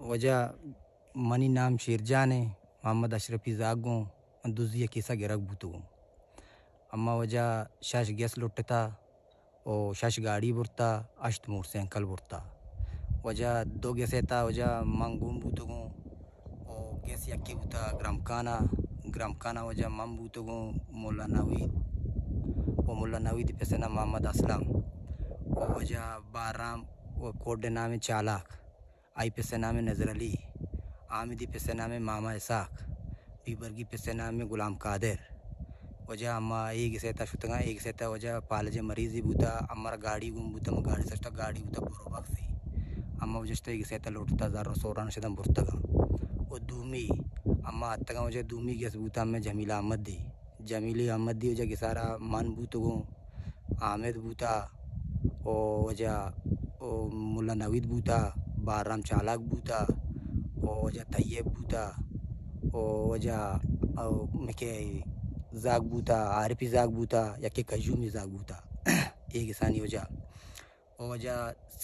वजह मनी नाम शेरजा ने मोहम्मद अशरफी जागों दूसरी किसा गिरक भूतों अम्मा वजह शश गैस लुटता और शश गाड़ी बुरता अश्त मोर से अंकल बुरता वजह दो गैसे था वजह मांगून भूतों और गैस यक्के भूता ग्रामकाना ग्रामकाना वजह मम भूतों मौला नवीद ओ मौला नवीद पैसे ना मोहम्मद असलम वजह बाराम वो कोड नाम है चालाक आई सेना में नज़र अली आमिदी सेना में मामा इसाक बीबरगी सेना में गुलाम कादिर वजह अम्मा एक सहता शुतगा एक सहता वजह मरीज ही बूता अम्मा गाड़ी गुम बूता मैं गाड़ी सस्ता गाड़ी बूता बोरो बक्सी अम्मा वजह एक सहता लौटता जारो सोरान शदम बुरतगा वो दूमी अम्मा अतगा वजह दूमी गैस बूता में जमीला अहमद दी जमीली अहमद दी वजह सारा मान बूत गो आमिद बूता और वजह मुला नवीद बूता बारम चालक बूता ओजा तैयब बूता ओजा के जाग बूता आरपी जाग बूता या के कजूमी जाग बूता एक सानी ओजा ओजा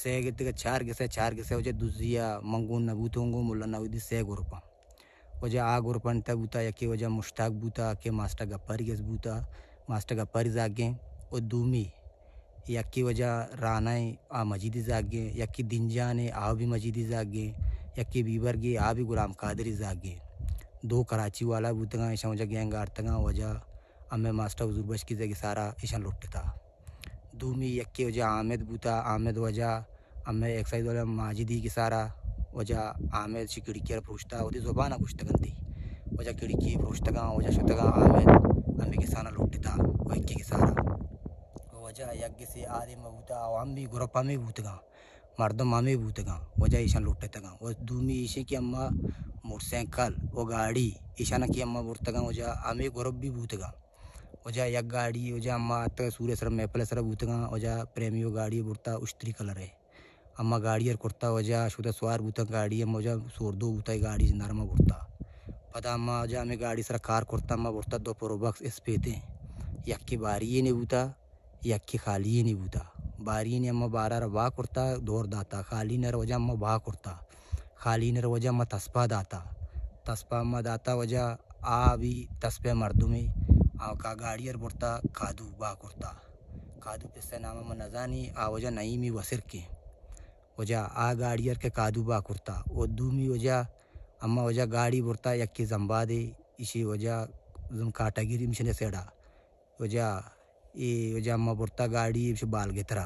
सेग तक चार गसे चार गसे ओजा दुजिया मंगून नबूतोंगो मुल्ला नबूदी से गुरपा ओजा आ गुरपन बूता या के ओजा मुश्ताक बूता के मास्टर गप्पारी गस बूता मास्टर गप्पारी जागे और दूमी यकी वजह है आ मजीदी जागे दिन दिनजाने आ भी मजीदी जागे बीबर गे आ भी गुलाम कादरी जागे दो कराची वाला बुतगा ऐसा वजह गैंग आरतगा वजह अमे मास्टर हजूर बश की जगह सारा ऐसा लुटता दो में यक वजह आमिद बूता आमिद वजह अमे एक्साइज वाला माजिदी की सारा वजह आमिद से खिड़कियाँ फरोशता वो जुबाना कुछ तक थी वजह खिड़की फरोशतगा वजह शुतगा आमिद अमे किसाना लुटता वक्की की सारा वजह यज्ञ से आरे मभूता अवामी गुरपामी भूतगा मर्दमामी भूतगा वजह ईशान लुटतगा वो दूमी ईशे की अम्मा मोटरसाइकिल वो गाड़ी ईशान की अम्मा बुर्तगा वजह हमें गौरव भी भूतगा वजह यज्ञ गाड़ी वजह अम्मा सूर्य सर मेपल सर भूतगा वजह वो गाड़ी बुढ़ता उस्त्री कलर है अम्मा गाड़ी और कुर्ता वजह शुद्ध स्वार भूतक गाड़ी अम्मा वजह सोरदो भूता गाड़ी नरमा बुढ़ता पता अम्मा वजह हमें गाड़ी सर कार कुर्ता अम्मा बुढ़ता दो परोबक्स इस पे थे यक्की बारी ये नहीं भूता यक्की खाली नहीं बूता बारी ने अम्मा बारा वाह कुर्ता दौर दाता खाली न रोजा अम्मा वाह कुर्ता खाली न रोजा अम्मा तस्पा दाता तस्पा अम्मा दाता वजह आ भी तस्पे मर्दों में का गाड़ियर बुरता खादू वाह कुर्ता खादू किससे नाम अम्मा नहीं आ वजह नई मी वसर के वजह आ गाड़ियर के कादू वाह कुर्ता वो दूमी वजह अम्मा वजह गाड़ी बुरता यक्की जम्बा दे इसी वजह जुम काटागिरी मिशन सेड़ा वजह ये जम्मा पुरता गाड़ी से बाल गितरा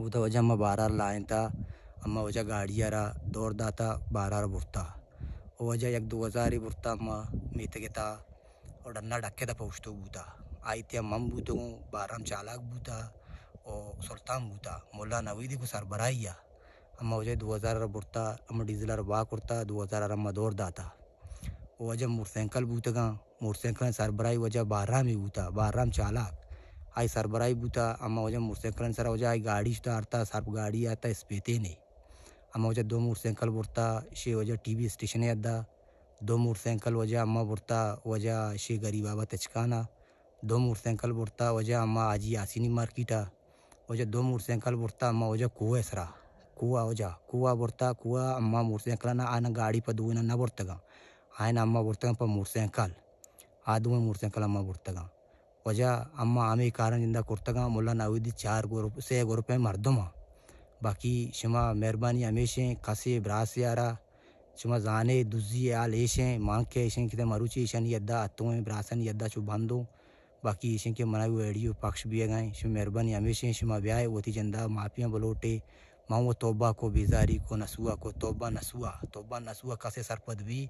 उता जम्मा बारह लाइन था अम्मा वजह गाड़ी रहा दौड़ था बारह बुरता वजह एक दो हज़ार ही बुरता अम्मा मीत के था और डन्ना ढक्के था तो बूता आई थी अम्मा बूते हूँ बारह चालाक बूता और सुल्तान बूता मोला नवीदी को सरबराइया अम्मा वजह दो हज़ार बुरता अम्मा डीजलर वाह कुर्ता दो हज़ार अम्मा दौड़ दाता वजह मोटरसाइकिल बूतगा मोटरसाइकिल सरबराई वजह बारह में बूता बारह चालाक आई सरबराई बूता अम्मा मोटरसाइकिल सर वजह आई गाड़ी सुधारता सर्प गाड़ी आता स्पेते नहीं अम्मा वजह दो मोटरसाइकिल बुरता शे वजह टी वी स्टेशन अद्दा दो मोटरसाइकिल वजह अम्मा बुरता वजह शे गरीब आबा तचकाना दो मोटरसाइकिल बुरता वजह अम्मा आजी आसिनी मार्किटा वजह दो मोटरसाइकिल बुरता अम्मा वजह कुआ सरा कुआ वजह कुआ बुरता कुआ अम्मा मोटरसाइकिल ना आना गाड़ी पर दूना ना बुरतगा ना अम्मा बुरतगा पर मोटरसाइकिल आदू मोटरसाइकिल अम्मा बुरतगा वजा अम्मा आमी कारण जिंदा कुर्तगा मुल्ला नाउदी चार गुरुप से गुरुपे मर्दमा बाकी शुमा मेहरबानी हमेशे ब्रास यारा शुमा जाने दुजी आल ऐशे मांग के ऐशे कितने मरुचि ऐशन यद्दा अत्तों में ब्रासन यद्दा चुबांदो बाकी ऐशे के मनावु एडियो पक्ष भी गए शुमा मेहरबानी हमेशे शुमा ब्याय वो थी मापियाँ बलोटे माँ वो तोबा को बिजारी को नसुआ को तोबा नसुआ तोबा नसुआ खासे सरपद भी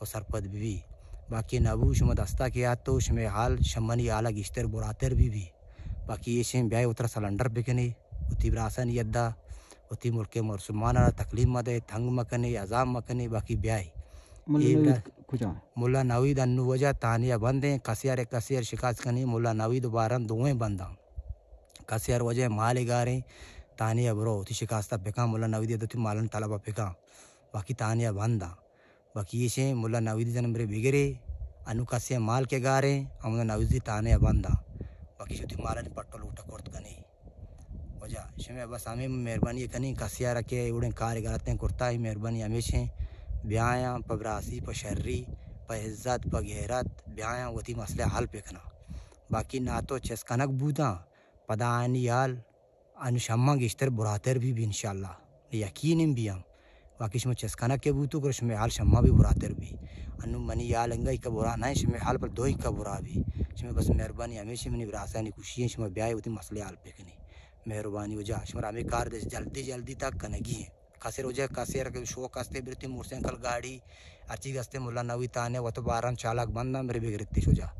और सरपद भी, भी। बाकी नबूश मद के किया तो उसमें हाल शमनी अलग इश्तर बुरातर भी भी बाकी ये शेम ब्याह उतरा सलंडर बिकने उती बरासन यद्दा उती मुल्के मुसलमान तकलीफ मदे थंग मकने अजाम मकने बाकी ब्याह मुला नवीद अनु वजह तानिया बंदे कसियर कसियर शिकायत कनी मुला नवीद बारम दो बंदा कसियर वजह माले गारे तानिया बरो उत शिकायत बेका मुला नवीद मालन तलबा बेका बाकी तानिया बंदा से मुला नवीदी जनमरे बिगरे अनुकसे माल के गारे अमुना नवीदी ताने बंदा वकी माला ने पट्टो लूटा कोर्त कने वजह शमे अब हमें मेहरबानी कनी कसिया रखे उड़े कार गलतें कुर्ता ही मेहरबानी हमेशे ब्याया पबरासी पशर्री पज्जत पगहरत ब्याया वती मसले हल पेखना बाकी ना तो चस्कनक बूदा आनी हाल अनुशम्मा गिश्तर बुरातर भी भी इन यकीन भी हम बाकी चस्काना के बूतु कर शमे हाल शम्मा भी बुरा तर भी अनु मनी या लंगा इक बुरा ना शमे हाल पर दो इका बुरा भी शमे बस मेहरबानी हमेशा मनी विरासा नहीं खुशी है शमे ब्याह उतनी मसले हाल पे नहीं मेहरबानी वजह शमर हमें कार दे जल्दी जल्दी तक कनेगी है खासिर वजह खासिर के शौक हस्ते बिरती मोटरसाइकिल गाड़ी हर चीज़ मुला नवी ताने वो तो बारह चालक बंद ना मेरे हो शुजा